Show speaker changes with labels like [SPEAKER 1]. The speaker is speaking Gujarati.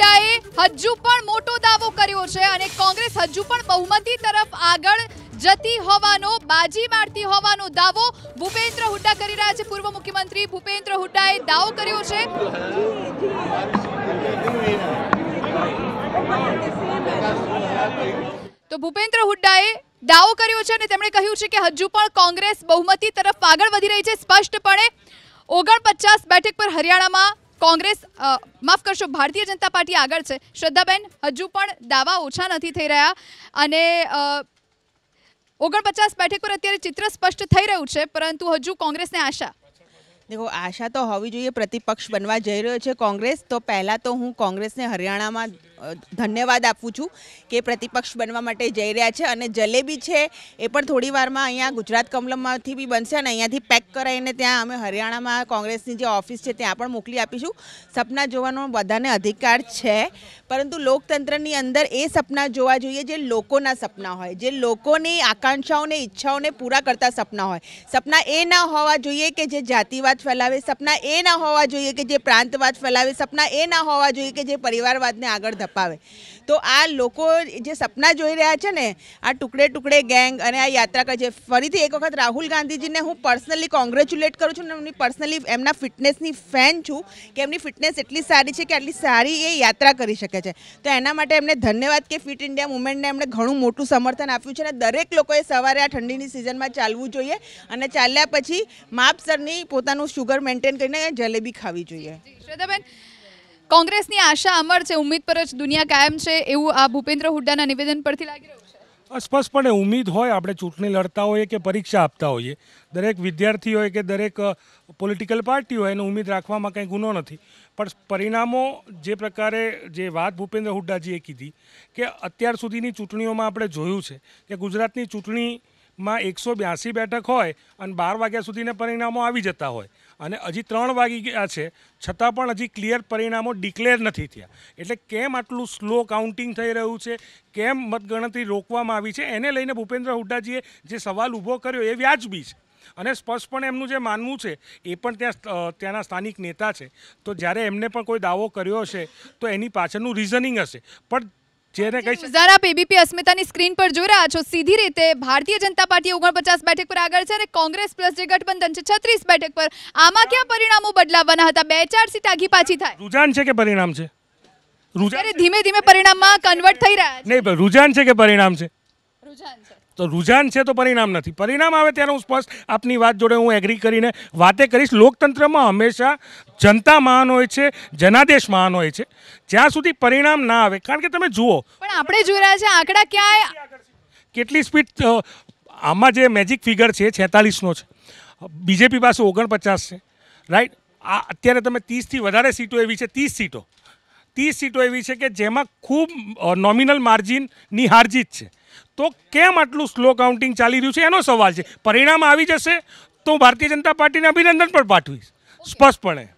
[SPEAKER 1] નડ્ડાએ હજુ પણ મોટો દાવો કર્યો છે અને કોંગ્રેસ હજુ પણ બહુમતી તરફ આગળ જતી હોવાનો બાજી મારતી હોવાનો દાવો ભૂપેન્દ્ર હુડ્ડા કરી રહ્યા છે પૂર્વ મુખ્યમંત્રી ભૂપેન્દ્ર હુડ્ડાએ દાવો કર્યો છે તો ભૂપેન્દ્ર હુડ્ડાએ દાવો કર્યો છે અને તેમણે કહ્યું છે કે હજુ પણ કોંગ્રેસ બહુમતી તરફ આગળ વધી રહી છે સ્પષ્ટપણે ઓગણપચાસ બેઠક પર હરિયાણામાં કોંગ્રેસ માફ કરશો ભારતીય જનતા પાર્ટી આગળ છે શ્રદ્ધાબેન હજુ પણ દાવા ઓછા નથી થઈ રહ્યા અને ઓગણપચાસ બેઠક પર અત્યારે ચિત્ર સ્પષ્ટ થઈ રહ્યું છે પરંતુ હજુ કોંગ્રેસને આશા
[SPEAKER 2] દેખો આશા તો હોવી જોઈએ પ્રતિપક્ષ બનવા જઈ રહ્યો છે કોંગ્રેસ તો પહેલાં તો હું કોંગ્રેસને હરિયાણામાં ધન્યવાદ આપું છું કે પ્રતિપક્ષ બનવા માટે જઈ રહ્યા છે અને જલેબી છે એ પણ થોડી વારમાં અહીંયા ગુજરાત કમલમમાંથી બી બનશે અને અહીંયાથી પેક કરાવીને ત્યાં અમે હરિયાણામાં કોંગ્રેસની જે ઓફિસ છે ત્યાં પણ મોકલી આપીશું સપના જોવાનો બધાને અધિકાર છે પરંતુ લોકતંત્રની અંદર એ સપના જોવા જોઈએ જે લોકોના સપના હોય જે લોકોની આકાંક્ષાઓને ઈચ્છાઓને પૂરા કરતા સપના હોય સપના એ ના હોવા જોઈએ કે જે જાતિવાદ ફેલાવે સપના એ ના હોવા જોઈએ કે જે પ્રાંતવાદ ફેલાવે સપના એ ના હોવા જોઈએ કે જે પરિવારવાદને આગળ ધપ અપાવે તો આ લોકો જે સપના જોઈ રહ્યા છે ને આ ટુકડે ટુકડે ગેંગ અને આ યાત્રા કરે છે ફરીથી એક વખત રાહુલ ગાંધીજીને હું પર્સનલી કોંગ્રેચ્યુલેટ કરું છું અને એમની પર્સનલી એમના ફિટનેસની ફેન છું કે એમની ફિટનેસ એટલી સારી છે કે આટલી સારી એ યાત્રા કરી શકે છે તો એના માટે એમને ધન્યવાદ કે ફિટ ઇન્ડિયા મુવમેન્ટને એમણે ઘણું મોટું સમર્થન આપ્યું છે અને દરેક લોકોએ સવારે આ ઠંડીની સિઝનમાં ચાલવું જોઈએ અને ચાલ્યા પછી માપસરની પોતાનું શુગર મેન્ટેન કરીને જલેબી ખાવી જોઈએ શ્રદ્ધાબેન કોંગ્રેસની
[SPEAKER 1] આશા અમર છે ઉમ્મીદ પર જ દુનિયા કાયમ છે એવું આ ભૂપેન્દ્ર હુડ્ડાના નિવેદન પરથી લાગી
[SPEAKER 3] રહ્યું સ્પષ્ટપણે ઉમ્મીદ હોય આપણે ચૂંટણી લડતા હોઈએ કે પરીક્ષા આપતા હોઈએ દરેક વિદ્યાર્થી હોય કે દરેક પોલિટિકલ પાર્ટી હોય એને ઉમ્મીદ રાખવામાં કંઈ ગુનો નથી પણ પરિણામો જે પ્રકારે જે વાત ભૂપેન્દ્ર હુડ્ડાજીએ કીધી કે અત્યાર સુધીની ચૂંટણીઓમાં આપણે જોયું છે કે ગુજરાતની ચૂંટણી માં એકસો બ્યાસી બેઠક હોય અને બાર વાગ્યા સુધીના પરિણામો આવી જતા હોય અને હજી ત્રણ વાગી ગયા છે છતાં પણ હજી ક્લિયર પરિણામો ડિક્લેર નથી થયા એટલે કેમ આટલું સ્લો કાઉન્ટિંગ થઈ રહ્યું છે કેમ મતગણતરી રોકવામાં આવી છે એને લઈને ભૂપેન્દ્ર હુડ્ડાજીએ જે સવાલ ઊભો કર્યો એ વ્યાજબી છે અને સ્પષ્ટપણે એમનું જે માનવું છે એ પણ ત્યાં ત્યાંના સ્થાનિક નેતા છે તો જ્યારે એમને પણ કોઈ દાવો કર્યો હશે તો એની પાછળનું રિઝનિંગ હશે પણ જેને
[SPEAKER 1] જરા પીબીપી અસ્મિતાની સ્ક્રીન પર જોઈ રહ્યા છો સીધી રીતે ભારતીય જનતા પાર્ટી ઓગણપચાસ બેઠક પર આગળ છે અને કોંગ્રેસ પ્લસ જે ગઠબંધન છે છત્રીસ બેઠક પર આમાં ક્યાં પરિણામો બદલાવાના હતા બે ચાર સીટ આઘી પાછી થાય
[SPEAKER 3] રુઝાન છે કે પરિણામ છે
[SPEAKER 1] ધીમે ધીમે પરિણામમાં કન્વર્ટ થઈ રહ્યા
[SPEAKER 3] છે નહીં રૂઝાન છે કે પરિણામ છે રૂઝાન છે તો રુઝાન છે તો પરિણામ નથી પરિણામ આવે ત્યારે હું સ્પષ્ટ આપની વાત જોડે હું એગ્રી કરીને વાતે કરીશ લોકતંત્રમાં હંમેશા જનતા મહાન હોય છે જનાદેશ મહાન હોય છે જ્યાં સુધી પરિણામ ના આવે કારણ કે તમે જુઓ
[SPEAKER 1] પણ આપણે જોઈ રહ્યા છીએ આંકડા ક્યાં
[SPEAKER 3] કેટલી સ્પીડ આમાં જે મેજિક ફિગર છે એ છેતાલીસનો છે બીજેપી પાસે ઓગણપચાસ છે રાઈટ આ અત્યારે તમે ત્રીસથી વધારે સીટો એવી છે ત્રીસ સીટો ત્રીસ સીટો એવી છે કે જેમાં ખૂબ નોમિનલ માર્જિનની હારજીત છે તો કેમ આટલું સ્લો કાઉન્ટિંગ ચાલી રહ્યું છે એનો સવાલ છે પરિણામ આવી જશે તો ભારતીય જનતા પાર્ટીને અભિનંદન પણ પાઠવીશ સ્પષ્ટપણે